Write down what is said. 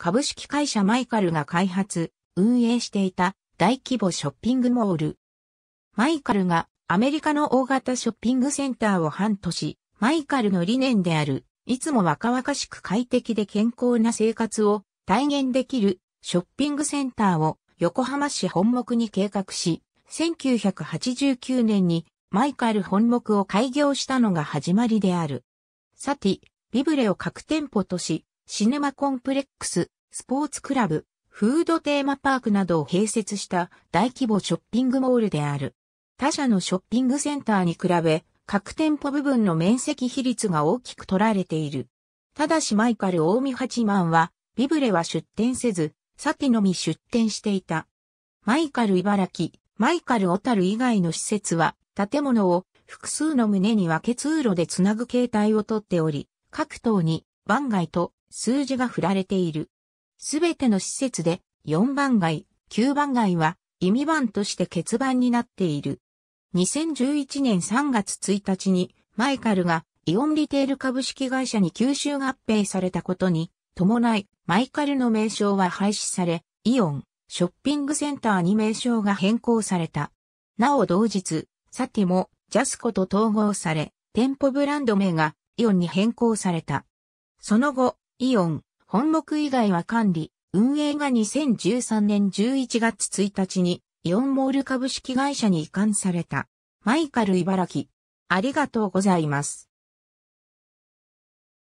株式会社マイカルが開発、運営していた大規模ショッピングモール。マイカルがアメリカの大型ショッピングセンターを半年、マイカルの理念である、いつも若々しく快適で健康な生活を体現できるショッピングセンターを横浜市本木に計画し、1989年にマイカル本木を開業したのが始まりである。さて、ビブレを各店舗とし、シネマコンプレックス、スポーツクラブ、フードテーマパークなどを併設した大規模ショッピングモールである。他社のショッピングセンターに比べ、各店舗部分の面積比率が大きく取られている。ただしマイカル大見八万は、ビブレは出店せず、サティのみ出店していた。マイカル茨城、マイカル小樽以外の施設は、建物を複数の棟に分け通路でつなぐ形態をとっており、各棟に番外と数字が振られている。すべての施設で4番街、9番街は意味番として欠番になっている。2011年3月1日にマイカルがイオンリテール株式会社に吸収合併されたことに伴い、マイカルの名称は廃止され、イオン、ショッピングセンターに名称が変更された。なお同日、サティもジャスコと統合され、店舗ブランド名がイオンに変更された。その後、イオン、本目以外は管理、運営が2013年11月1日にイオンモール株式会社に移管された。マイカル茨城。ありがとうございます。